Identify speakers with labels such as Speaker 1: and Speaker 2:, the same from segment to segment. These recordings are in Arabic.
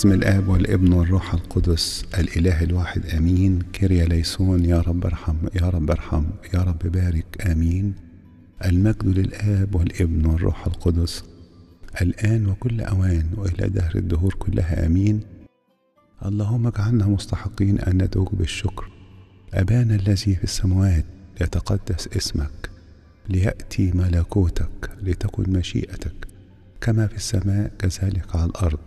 Speaker 1: باسم الآب والابن والروح القدس الإله الواحد آمين كيريا ليسون يا رب ارحم يا رب ارحم يا رب بارك آمين المجد للآب والابن والروح القدس الآن وكل أوان وإلى دهر الدهور كلها آمين اللهم اجعلنا مستحقين أن ندعوك بالشكر أبانا الذي في السماوات ليتقدس اسمك ليأتي ملكوتك لتكن مشيئتك كما في السماء كذلك على الأرض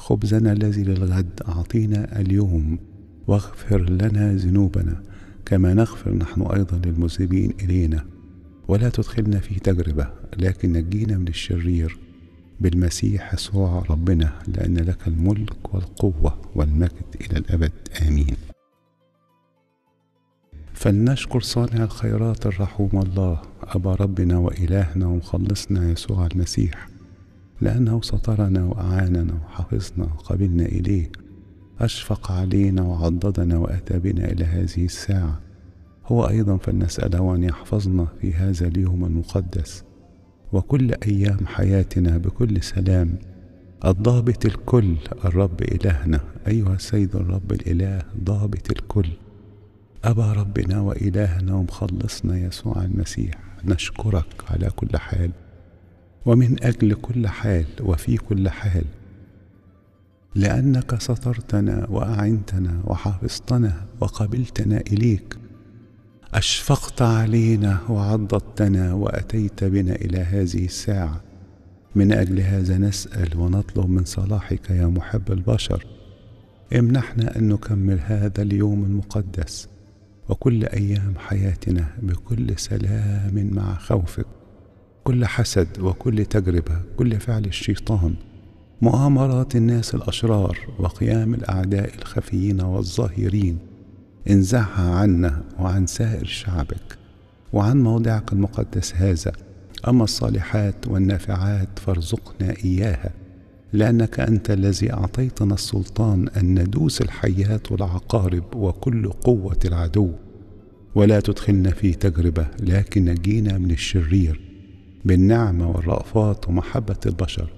Speaker 1: خبزنا الذي للغد أعطينا اليوم واغفر لنا ذنوبنا كما نغفر نحن أيضا للمذنبين إلينا ولا تدخلنا في تجربة لكن نجينا من الشرير بالمسيح يسوع ربنا لأن لك الملك والقوة والمجد إلى الأبد آمين فلنشكر صانع الخيرات الرحوم الله أبا ربنا وإلهنا ومخلصنا يسوع المسيح لأنه سترنا وأعاننا وحفظنا وقبلنا إليه أشفق علينا وعضدنا وأتى بنا إلى هذه الساعة هو أيضا فلنسأله أن يحفظنا في هذا اليوم المقدس وكل أيام حياتنا بكل سلام الضابط الكل الرب إلهنا أيها السيد الرب الإله ضابط الكل أبا ربنا وإلهنا ومخلصنا يسوع المسيح نشكرك على كل حال ومن اجل كل حال وفي كل حال لانك سترتنا واعنتنا وحفظتنا وقبلتنا اليك اشفقت علينا وعضدتنا واتيت بنا الى هذه الساعه من اجل هذا نسال ونطلب من صلاحك يا محب البشر امنحنا ان نكمل هذا اليوم المقدس وكل ايام حياتنا بكل سلام مع خوفك كل حسد وكل تجربة كل فعل الشيطان مؤامرات الناس الأشرار وقيام الأعداء الخفيين والظاهرين انزعها عنا وعن سائر شعبك وعن موضعك المقدس هذا أما الصالحات والنافعات فارزقنا إياها لأنك أنت الذي أعطيتنا السلطان أن ندوس الحيات والعقارب وكل قوة العدو ولا تدخلنا في تجربة لكن نجينا من الشرير بالنعمة والرأفات ومحبة البشر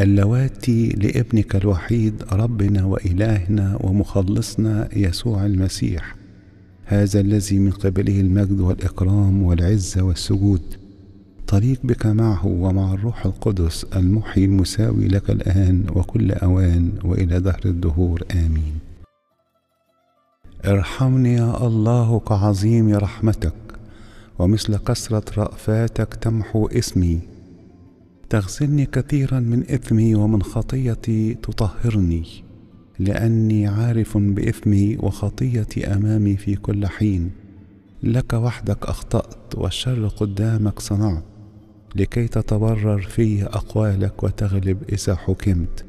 Speaker 1: اللواتي لابنك الوحيد ربنا وإلهنا ومخلصنا يسوع المسيح هذا الذي من قبله المجد والإكرام والعزة والسجود طريق بك معه ومع الروح القدس المحيي المساوي لك الآن وكل أوان وإلى دهر الدهور آمين ارحمني يا الله كعظيم رحمتك ومثل قصرة رأفاتك تمحو اسمي تغسلني كثيرا من إثمي ومن خطيتي تطهرني لأني عارف بإثمي وخطيتي أمامي في كل حين لك وحدك أخطأت والشر قدامك صنعت لكي تتبرر في أقوالك وتغلب إذا حكمت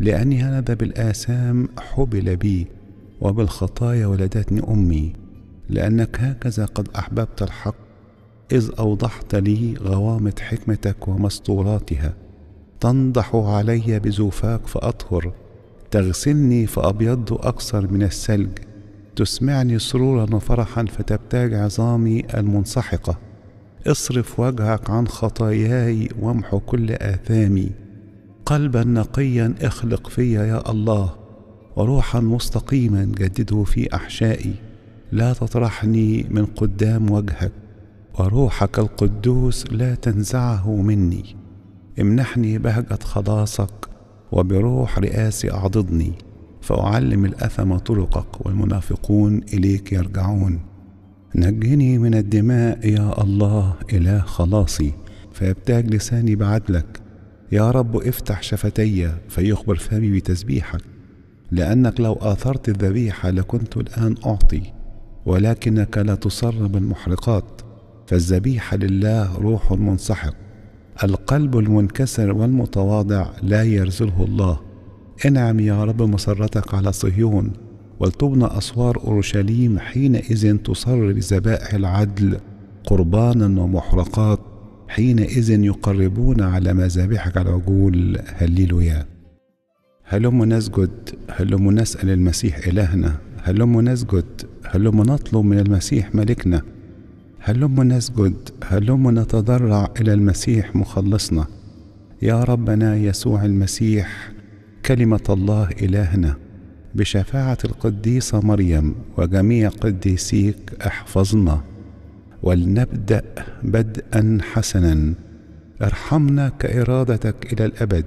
Speaker 1: لأني هذا بالآثام حبل بي وبالخطايا ولدتني أمي لأنك هكذا قد أحببت الحق إذ أوضحت لي غوامض حكمتك ومسطوراتها تنضح علي بزوفاك فأطهر تغسلني فأبيض أكثر من الثلج تسمعني سرورا وفرحا فتبتاج عظامي المنسحقة اصرف وجهك عن خطاياي وامحو كل آثامي قلبا نقيا اخلق في يا الله وروحا مستقيما جدده في أحشائي لا تطرحني من قدام وجهك وروحك القدوس لا تنزعه مني امنحني بهجة خلاصك وبروح رئاسي أعضدني فأعلم الأثم طرقك والمنافقون إليك يرجعون نجني من الدماء يا الله إله خلاصي فيبتاج لساني بعدلك يا رب افتح شفتي فيخبر فمي بتسبيحك لأنك لو آثرت الذبيحة لكنت الآن أعطي ولكنك لا تصر بالمحرقات فالذبيحة لله روح منسحق القلب المنكسر والمتواضع لا يرزله الله انعم يا رب مسرتك على صهيون ولتبنى أسوار أورشليم حينئذ تصر بذبائح العدل قربانا ومحرقات حينئذ يقربون على مذابحك العجول هللويا هلم نسجد هلم نسأل المسيح إلهنا هلم نسجد هلم نطلب من المسيح ملكنا هلم نسجد هلم نتضرع إلى المسيح مخلصنا يا ربنا يسوع المسيح كلمة الله إلهنا بشفاعة القديسة مريم وجميع قديسيك احفظنا ولنبدأ بدءا حسنا ارحمنا كإرادتك إلى الأبد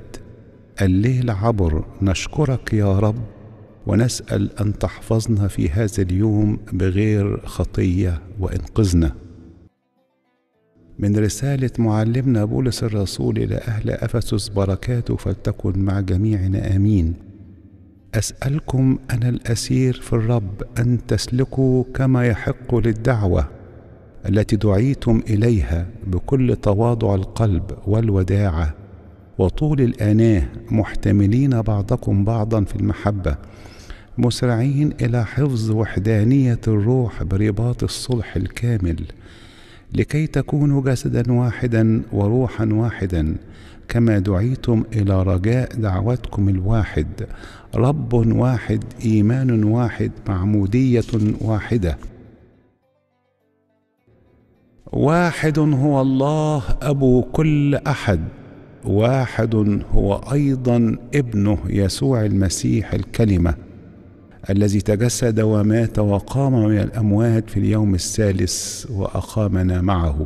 Speaker 1: الليل عبر نشكرك يا رب ونسأل أن تحفظنا في هذا اليوم بغير خطية وإنقذنا من رسالة معلمنا بولس الرسول إلى أهل أفسس بركاته فلتكن مع جميعنا آمين أسألكم أنا الأسير في الرب أن تسلكوا كما يحق للدعوة التي دعيتم إليها بكل تواضع القلب والوداعة وطول الأناه محتملين بعضكم بعضا في المحبة مسرعين الى حفظ وحدانيه الروح برباط الصلح الكامل لكي تكونوا جسدا واحدا وروحا واحدا كما دعيتم الى رجاء دعوتكم الواحد رب واحد ايمان واحد معموديه واحده واحد هو الله ابو كل احد واحد هو ايضا ابنه يسوع المسيح الكلمه الذي تجسد ومات وقام من الأموات في اليوم الثالث وأقامنا معه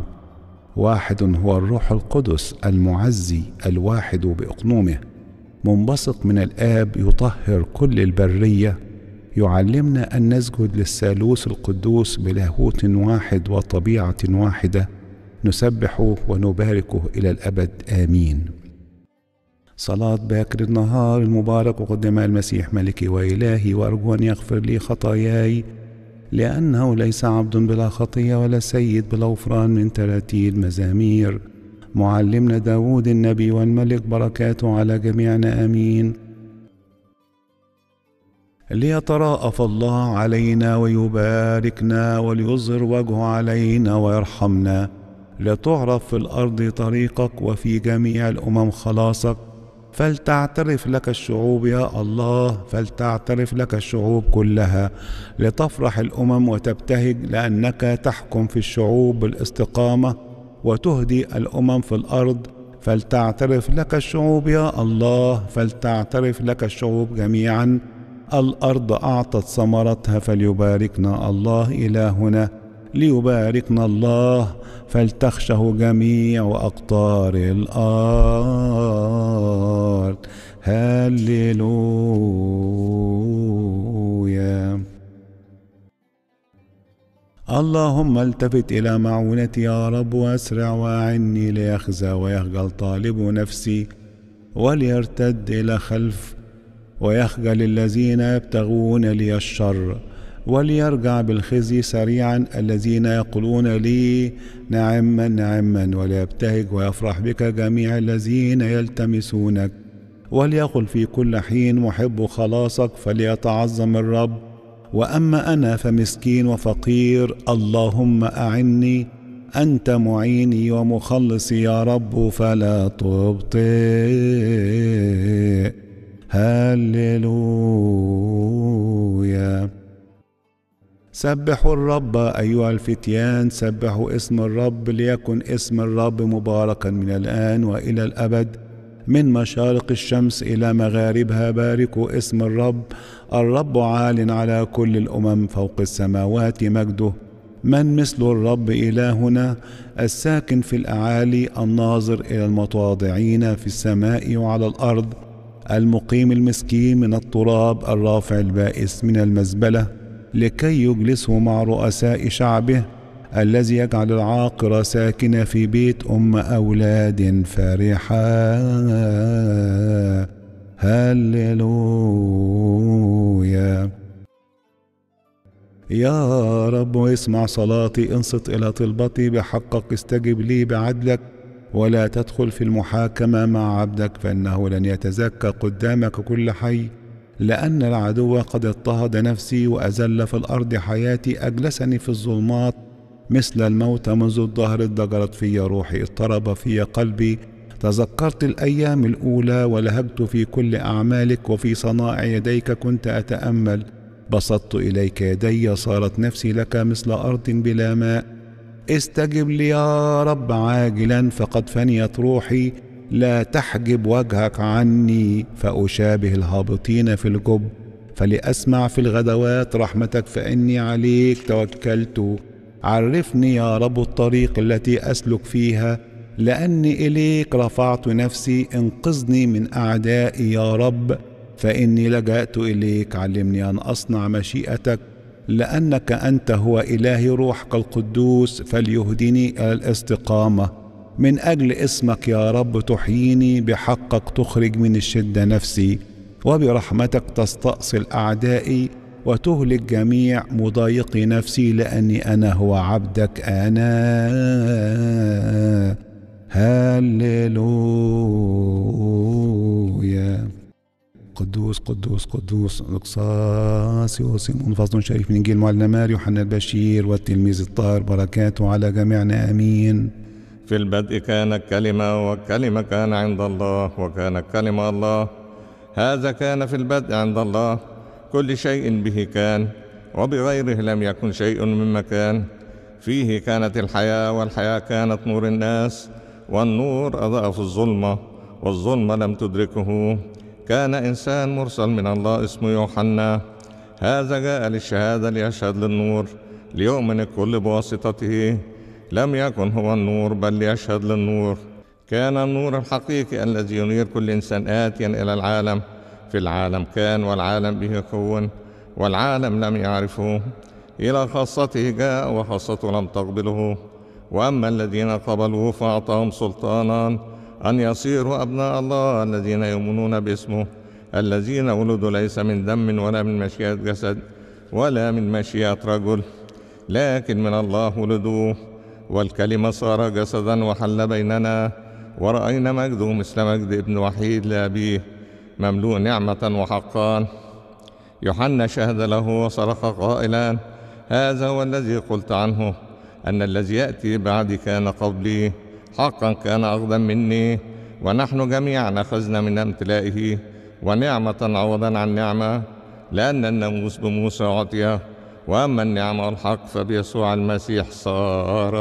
Speaker 1: واحد هو الروح القدس المعزي الواحد بأقنومه منبسط من الآب يطهر كل البرية يعلمنا أن نسجد للثالوث القدوس بلاهوت واحد وطبيعة واحدة نسبحه ونباركه إلى الأبد آمين صلاة باكر النهار المبارك وقدم المسيح ملكي وإلهي وأرجو أن يغفر لي خطاياي لأنه ليس عبد بلا خطية ولا سيد بلا غفران من تراتيل مزامير معلمنا داود النبي والملك بركاته على جميعنا آمين ليتراءف الله علينا ويباركنا وليظهر وجهه علينا ويرحمنا لتعرف في الأرض طريقك وفي جميع الأمم خلاصك فلتعترف لك الشعوب يا الله فلتعترف لك الشعوب كلها لتفرح الامم وتبتهج لانك تحكم في الشعوب بالاستقامه وتهدي الامم في الارض فلتعترف لك الشعوب يا الله فلتعترف لك الشعوب جميعا الارض اعطت ثمرتها فليباركنا الله الهنا ليباركنا الله فلتخشه جميع أقطار الأرض هللويا اللهم التفت إلى معونتي يا رب وأسرع وأعني ليخزى ويخجل طالب نفسي وليرتد إلى خلف ويخجل الذين يبتغون لي الشر وليرجع بالخزي سريعا الذين يقولون لي نعما نعما وليبتهج ويفرح بك جميع الذين يلتمسونك وليقل في كل حين محب خلاصك فليتعظم الرب واما انا فمسكين وفقير اللهم اعني انت معيني ومخلصي يا رب فلا تبطئ هللويا سبحوا الرب أيها الفتيان سبحوا اسم الرب ليكن اسم الرب مباركا من الآن وإلى الأبد من مشارق الشمس إلى مغاربها باركوا اسم الرب الرب عال على كل الأمم فوق السماوات مجده من مثل الرب إلهنا الساكن في الأعالي الناظر إلى المتواضعين في السماء وعلى الأرض المقيم المسكين من التراب الرافع البائس من المزبله لكي يجلسه مع رؤساء شعبه الذي يجعل العاقر ساكن في بيت أم أولاد فرحا هللويا يا رب اسمع صلاتي انصت إلى طلبتي بحقك استجب لي بعدلك ولا تدخل في المحاكمة مع عبدك فإنه لن يتزكى قدامك كل حي لأن العدو قد اضطهد نفسي وأزل في الأرض حياتي أجلسني في الظلمات مثل الموت منذ الظهر ادجرت في روحي اضطرب في قلبي تذكرت الأيام الأولى ولهجت في كل أعمالك وفي صنائع يديك كنت أتأمل بسطت إليك يدي صارت نفسي لك مثل أرض بلا ماء استجب لي يا رب عاجلا فقد فنيت روحي لا تحجب وجهك عني فأشابه الهابطين في الجب فلأسمع في الغدوات رحمتك فإني عليك توكلت عرفني يا رب الطريق التي أسلك فيها لأني إليك رفعت نفسي انقذني من أعدائي يا رب فإني لجأت إليك علمني أن أصنع مشيئتك لأنك أنت هو إلهي روحك القدوس فليهدني إلى الاستقامة من أجل اسمك يا رب تحييني بحقك تخرج من الشدة نفسي وبرحمتك تستأصل أعدائي وتهلك جميع مضايقي نفسي لأني أنا هو عبدك أنا هللويا قدوس قدوس قدوس اقصاص وسيم فصل شريف من انجيل معلنا ماري يوحنا البشير والتلميذ الطاهر بركاته على جميعنا امين
Speaker 2: في البدء كان الكلمة والكلمة كان عند الله وكان الكلمة الله هذا كان في البدء عند الله كل شيء به كان وبغيره لم يكن شيء مما كان فيه كانت الحياة والحياة كانت نور الناس والنور أضاء في الظلمة والظلمة لم تدركه كان إنسان مرسل من الله اسمه يوحنا هذا جاء للشهادة ليشهد للنور ليؤمن الكل بواسطته لم يكن هو النور بل يشهد للنور كان النور الحقيقي الذي ينير كل إنسان آتيا إلى العالم في العالم كان والعالم به كون والعالم لم يعرفه إلى خاصته جاء وخاصته لم تقبله وأما الذين قبلوه فأعطاهم سلطانا أن يصيروا أبناء الله الذين يؤمنون باسمه الذين ولدوا ليس من دم ولا من مشيئة جسد ولا من مشيئة رجل لكن من الله ولدوه والكلمة صار جسدا وحل بيننا ورأينا مجده مثل مجد ابن وحيد لأبيه مملوء نعمة وحقان يوحنا شهد له وصرخ قائلا هذا هو الذي قلت عنه أن الذي يأتي بعدي كان قبلي حقا كان أقدم مني ونحن جميعا أخذنا من امتلائه ونعمة عوضا عن نعمة لأن الناموس بموسى عطيه واما النعم الحق فبيسوع المسيح صار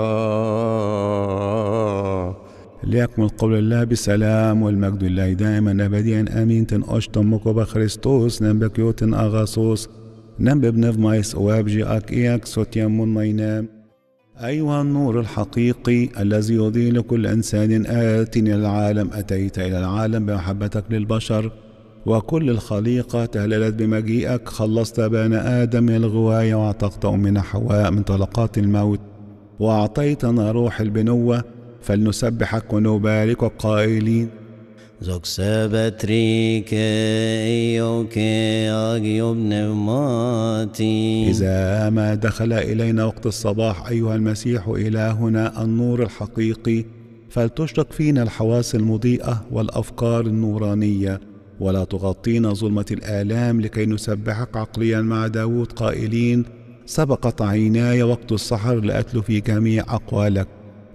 Speaker 1: ليكمل قول الله بسلام والمجد الله دائما أبديا أمين تن أشتم مكوبا خريستوس نبكيوتن أغاصوس نم بنف مايس وابجي أك إياك سوتيمون ماينام أيها النور الحقيقي الذي يضيء لكل إنسان آت إلى العالم أتيت إلى العالم بمحبتك للبشر وكل الخليقة تهللت بمجيئك خلصت بني آدم من الغواية وأعتقت أمنا حواء من طلقات الموت وأعطيتنا روح البنوة
Speaker 3: فلنسبحك ونباركك قائلين إذا
Speaker 1: ما دخل إلينا وقت الصباح أيها المسيح إلهنا النور الحقيقي فلتشرق فينا الحواس المضيئة والأفكار النورانية ولا تغطينا ظلمة الآلام لكي نسبحك عقليا مع داود قائلين سبقت عيناي وقت السحر لأتلو في جميع أقوالك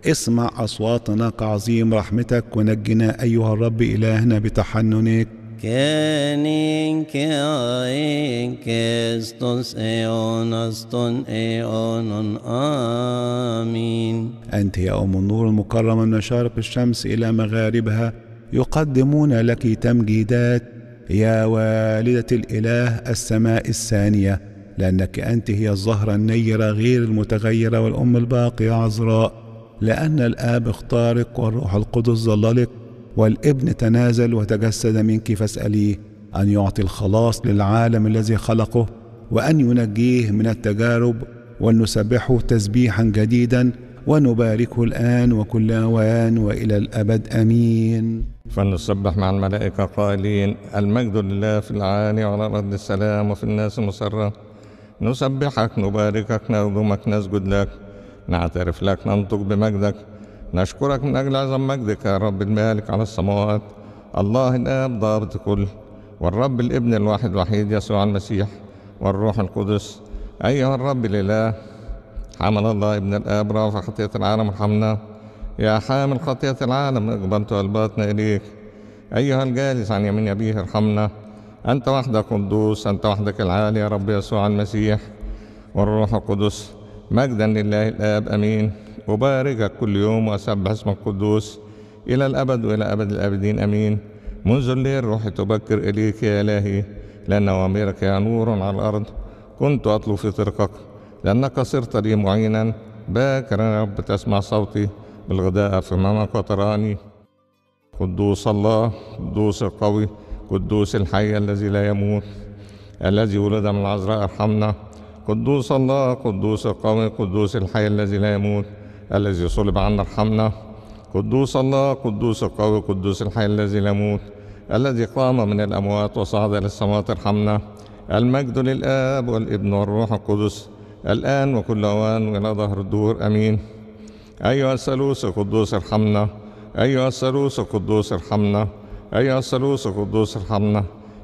Speaker 1: اسمع أصواتنا كعظيم رحمتك ونجنا أيها الرب إلهنا بتحننك
Speaker 3: Kenin keain kestos eonaston eonon آمين
Speaker 1: أنت يا أم النور المكرمة من مشارق الشمس إلى مغاربها يقدمون لك تمجيدات يا والدة الإله السماء الثانية لأنك أنت هي الزهرة النيرة غير المتغيرة والأم الباقية عذراء لأن الآب اختارك والروح القدس ظللك والابن تنازل وتجسد منك فاسأليه أن يعطي الخلاص للعالم الذي خلقه وأن ينجيه من التجارب ولنسبحه تسبيحا جديدا ونباركه الآن وكل
Speaker 2: أوان وإلى الأبد أمين فلنسبح مع الملائكة قائلين المجد لله في العالي على رد السلام وفي الناس مسرة نسبحك نباركك نعظمك نسجد لك نعترف لك ننطق بمجدك نشكرك من أجل عظم مجدك يا رب المالك على السماوات الله الآب ضابط كل والرب الابن الواحد الوحيد يسوع المسيح والروح القدس أيها الرب الإله حمل الله ابن الآب رافع خطية العالم ارحمنا يا حامل خطية العالم اقبل الباطن إليك أيها الجالس عن يمين أبيه ارحمنا أنت وحدك قدوس أنت وحدك العالي يا رب يسوع المسيح والروح القدس مجدا لله الآب أمين أباركك كل يوم وأسبح اسمك القدوس إلى الأبد وإلى أبد الآبدين أمين منذ الليل روحي تبكر إليك يا إلهي لأن أوامرك يا نور على الأرض كنت أطلب في طريقك لأنك صرت لي معينا باكرا يا رب تسمع صوتي بالغداء صمامك وتراني قدوس الله قدوس القوي قدوس الحي الذي لا يموت الذي ولد من العذراء ارحمنا قدوس الله قدوس القوي قدوس الحي الذي لا يموت الذي صلب عنا ارحمنا قدوس الله قدوس القوي قدوس الحي الذي لا يموت الذي قام من الأموات وصعد إلى السماوات ارحمنا المجد للآب والابن والروح القدس الآن وكل أوان وإلى ظهر الدور أمين أيها الثالوث القدوس ارحمنا أيها الثالوث القدوس ارحمنا أيها الثالوث القدوس ارحمنا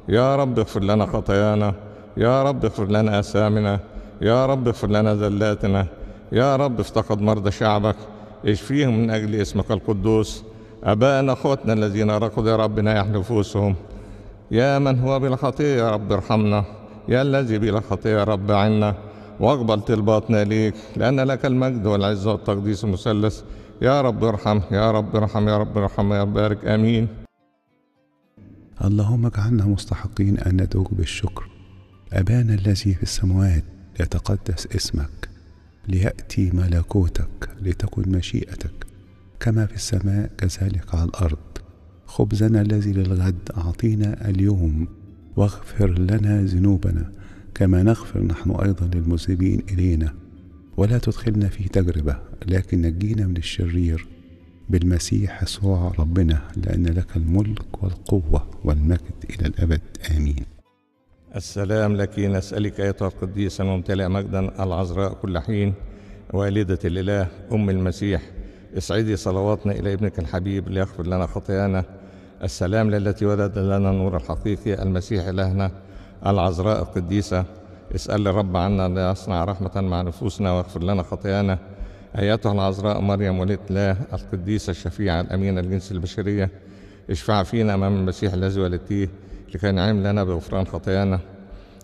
Speaker 2: يا رب اغفر لنا خطايانا يا رب اغفر لنا آثامنا يا رب اغفر لنا ذلاتنا يا رب افتقد مرضى شعبك اشفيهم من أجل اسمك القدوس أبائنا أخوتنا الذين ركضوا يا ربنا يحن نفوسهم يا من هو بلا خطية يا رب ارحمنا يا الذي بلا خطية يا رب عنا واقبل طلباتنا ليك لأن لك المجد والعزة والتقديس المثلث يا رب ارحم يا رب ارحم يا رب ارحم يا رب بارك آمين
Speaker 1: اللهم اجعلنا مستحقين أن ندعوك بالشكر أبانا الذي في السماوات ليتقدس اسمك ليأتي ملكوتك لتكن مشيئتك كما في السماء كذلك على الأرض خبزنا الذي للغد أعطينا اليوم واغفر لنا ذنوبنا كما نغفر نحن أيضا للمذنبين إلينا ولا تدخلنا في تجربة لكن نجينا من الشرير بالمسيح يسوع ربنا لأن لك الملك والقوة والمجد إلى الأبد آمين
Speaker 2: السلام لك نسألك أيتها القديسة الممتلئة مجدا العذراء كل حين والدة الإله أم المسيح اسعدي صلواتنا إلى ابنك الحبيب ليغفر لنا خطايانا السلام للتي ولد لنا النور الحقيقي المسيح إلهنا العذراء القديسة اسأل الرب عنا أن يصنع رحمة مع نفوسنا ويغفر لنا خطايانا أيتها العذراء مريم وليت الله القديسة الشفيعة الأمينة الجنس البشرية اشفع فينا أمام المسيح الذي ولدتيه لكي نعم لنا بغفران خطايانا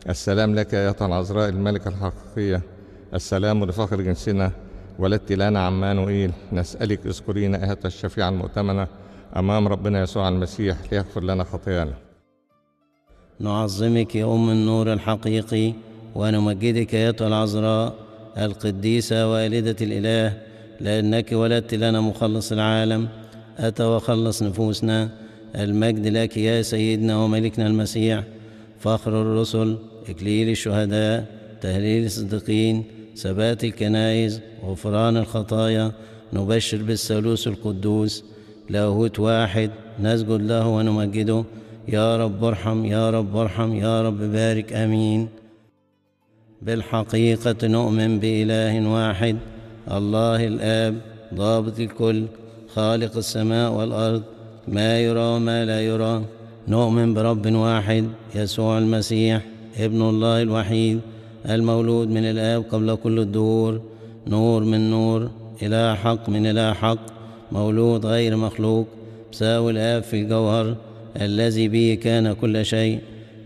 Speaker 2: السلام لك أيتها العذراء الملكة الحقيقية السلام لفخر جنسنا ولدت لنا عمانوئيل نسألك اذكرينا أيتها الشفيعة المؤتمنة أمام ربنا يسوع المسيح ليغفر لنا خطايانا
Speaker 3: نعظمك يا أم النور الحقيقي ونمجدك يا العذراء القديسة والدة الإله لأنك ولدت لنا مخلص العالم أتى وخلص نفوسنا المجد لك يا سيدنا وملكنا المسيح فخر الرسل إكليل الشهداء تهليل الصديقين ثبات الكنائز غفران الخطايا نبشر بالثالوث القدوس لاهوت واحد نسجد له ونمجده يا رب ارحم يا رب ارحم يا رب بارك امين بالحقيقه نؤمن باله واحد الله الاب ضابط الكل خالق السماء والارض ما يرى وما لا يرى نؤمن برب واحد يسوع المسيح ابن الله الوحيد المولود من الاب قبل كل الدهور نور من نور اله حق من اله حق مولود غير مخلوق مساوي الاب في الجوهر الذي به كان كل شيء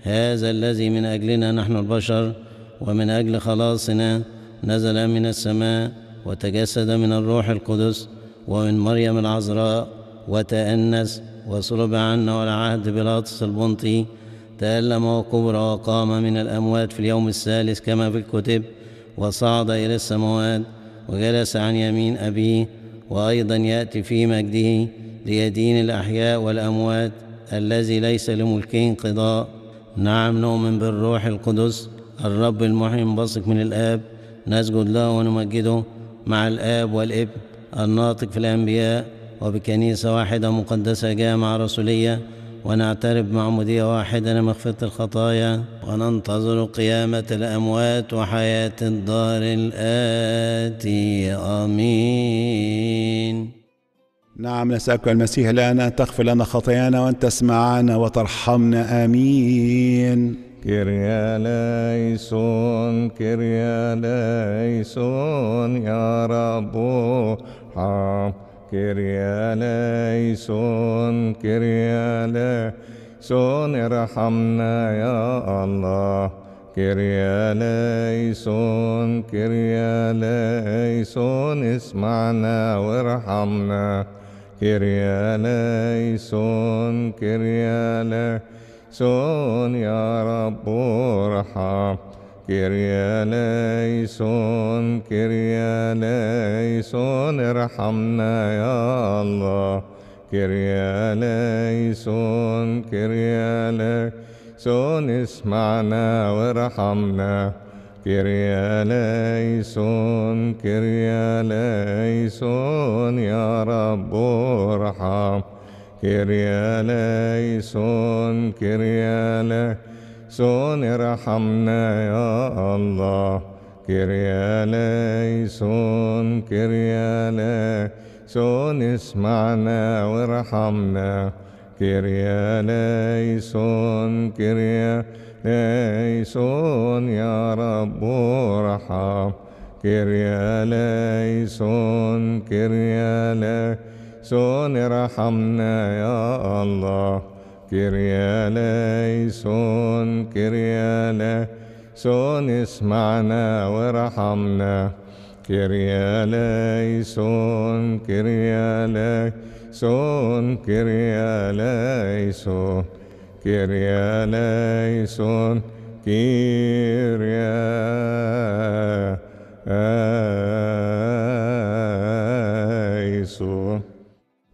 Speaker 3: هذا الذي من أجلنا نحن البشر ومن أجل خلاصنا نزل من السماء وتجسد من الروح القدس ومن مريم العذراء وتأنس وصلب عنا ولا عهد بيلاطس البنطي تألم وكبر وقام من الأموات في اليوم الثالث كما في الكتب وصعد إلى السماوات وجلس عن يمين أبيه وأيضا يأتي في مجده ليدين الأحياء والأموات الذي ليس لملكه انقضاء نعم نؤمن بالروح القدس الرب المحيي منبثق من الآب نسجد له ونمجده مع الآب والابن الناطق في الأنبياء وبكنيسة واحدة مقدسة جامعة رسولية ونعترف بمعموديه واحدة لمغفرة الخطايا وننتظر قيامة الأموات وحياة الدار الآتي آمين
Speaker 1: نعم نسألك المسيح لنا أن تغفر لنا خطايانا وأن تسمعنا وترحمنا
Speaker 2: آمين كريا ليسون كريا ليسون يا رب حام كريا ليسون كريا ليسون ارحمنا يا الله كريا ليسون كريا ليسون اسمعنا وارحمنا كرياليسون سون يا رب ارحم كرياليسون سون ارحمنا يا الله كرياليسون سون اسمعنا وارحمنا كرياليسون كرياليسون يا رب ارحم كرياليسون كرياليسون ارحمنا يا الله كرياليسون كرياليسون اسمعنا وارحمنا كرياليسون كرياليسون ليسون يا رب ارحم كريا ليسون كريا ليسون ارحمنا يا الله كريا ليسون كريا ليسون اسمعنا وارحمنا كريا ليسون كريا ليسون كريا ليسون كيريا كيريا ايسون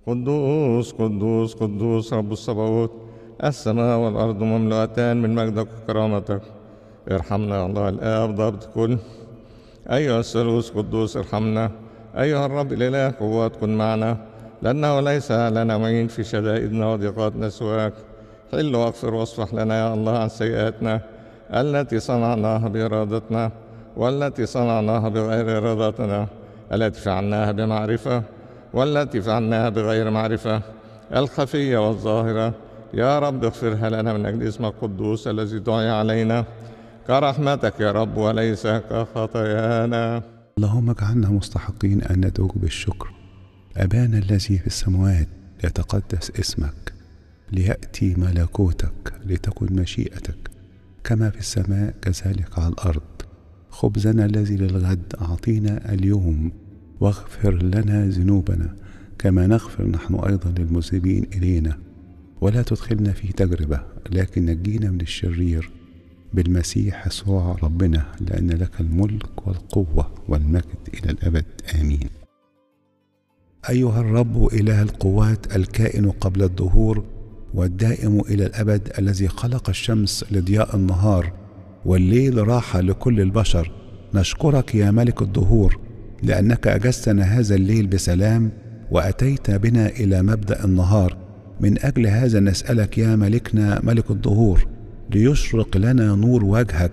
Speaker 2: قدوس قدوس قدوس رب الصباوت السماء والأرض مملوءتان من مجدك وكرامتك ارحمنا يا الله الآب ضبط كل أيها الثالوث قدوس ارحمنا أيها الرب الإله قوات كن معنا لأنه ليس لنا معين في شدائدنا وضيقاتنا سواك حل واغفر واصفح لنا يا الله عن سيئاتنا التي صنعناها بإرادتنا والتي صنعناها بغير إرادتنا التي فعلناها بمعرفة والتي فعلناها بغير معرفة الخفية والظاهرة يا رب اغفرها لنا من أجل اسمك القدوس الذي دعي علينا كرحمتك يا رب وليس كخطايانا
Speaker 1: اللهم اجعلنا مستحقين أن ندعوك بالشكر أبانا الذي في السماوات يتقدس اسمك ليأتي ملكوتك لتكن مشيئتك كما في السماء كذلك على الأرض خبزنا الذي للغد أعطينا اليوم واغفر لنا ذنوبنا كما نغفر نحن أيضا للمذنبين إلينا ولا تدخلنا في تجربة لكن نجينا من الشرير بالمسيح يسوع ربنا لأن لك الملك والقوة والمجد إلى الأبد آمين أيها الرب إله القوات الكائن قبل الظهور والدائم الى الابد الذي خلق الشمس لضياء النهار والليل راحه لكل البشر نشكرك يا ملك الدهور لانك اجزتنا هذا الليل بسلام واتيت بنا الى مبدا النهار من اجل هذا نسالك يا ملكنا ملك الدهور ليشرق لنا نور وجهك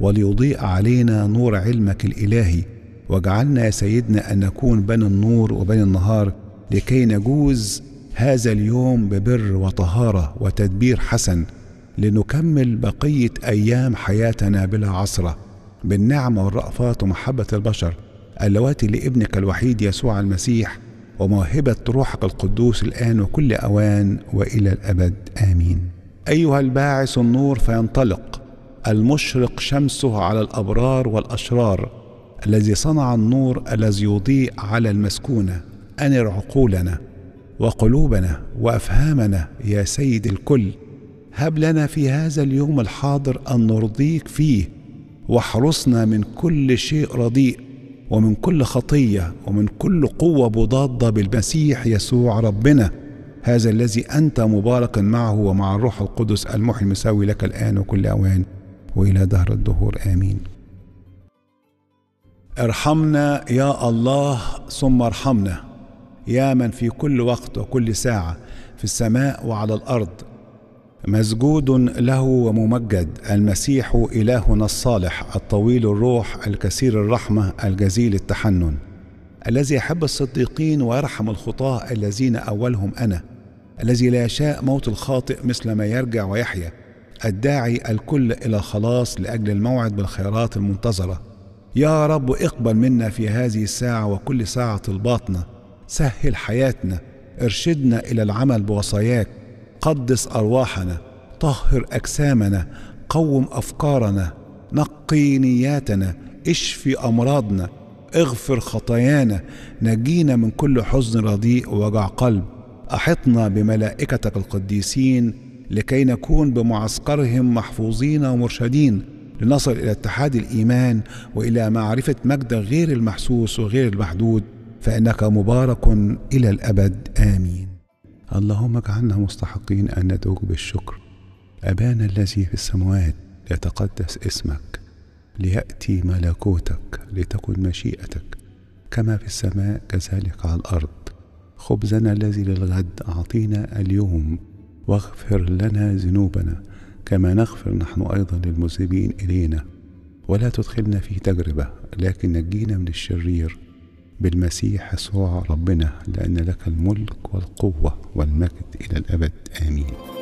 Speaker 1: وليضيء علينا نور علمك الالهي واجعلنا يا سيدنا ان نكون بين النور وبين النهار لكي نجوز هذا اليوم ببر وطهاره وتدبير حسن لنكمل بقيه ايام حياتنا بلا عصره بالنعمه والرأفات ومحبه البشر اللواتي لابنك الوحيد يسوع المسيح وموهبه روحك القدوس الان وكل اوان والى الابد امين ايها الباعث النور فينطلق المشرق شمسه على الابرار والاشرار الذي صنع النور الذي يضيء على المسكونه انر عقولنا وقلوبنا وافهامنا يا سيد الكل هب لنا في هذا اليوم الحاضر ان نرضيك فيه واحرسنا من كل شيء رديء ومن كل خطيه ومن كل قوه مضاده بالمسيح يسوع ربنا هذا الذي انت مبارك معه ومع الروح القدس المحيي المساوي لك الان وكل اوان والى دهر الدهور امين ارحمنا يا الله ثم ارحمنا يا من في كل وقت وكل ساعه في السماء وعلى الارض مسجود له وممجد المسيح الهنا الصالح الطويل الروح الكثير الرحمه الجزيل التحنن الذي يحب الصديقين ويرحم الخطاه الذين اولهم انا الذي لا يشاء موت الخاطئ مثل ما يرجع ويحيا الداعي الكل الى الخلاص لاجل الموعد بالخيرات المنتظره يا رب اقبل منا في هذه الساعه وكل ساعه الباطنه سهل حياتنا ارشدنا الى العمل بوصاياك قدس ارواحنا طهر اجسامنا قوم افكارنا نقي نياتنا اشفي امراضنا اغفر خطايانا نجينا من كل حزن رديء ووجع قلب احطنا بملائكتك القديسين لكي نكون بمعسكرهم محفوظين ومرشدين لنصل الى اتحاد الايمان والى معرفه مجد غير المحسوس وغير المحدود فإنك مبارك إلى الأبد آمين اللهم اجعلنا مستحقين أن ندعوك بالشكر أبانا الذي في السماوات ليتقدس اسمك ليأتي ملكوتك لتكن مشيئتك كما في السماء كذلك على الأرض خبزنا الذي للغد أعطينا اليوم واغفر لنا ذنوبنا كما نغفر نحن أيضا للمذنبين إلينا ولا تدخلنا في تجربة لكن نجينا من الشرير بالمسيح يسوع ربنا لأن لك الملك والقوة والمجد إلى الأبد آمين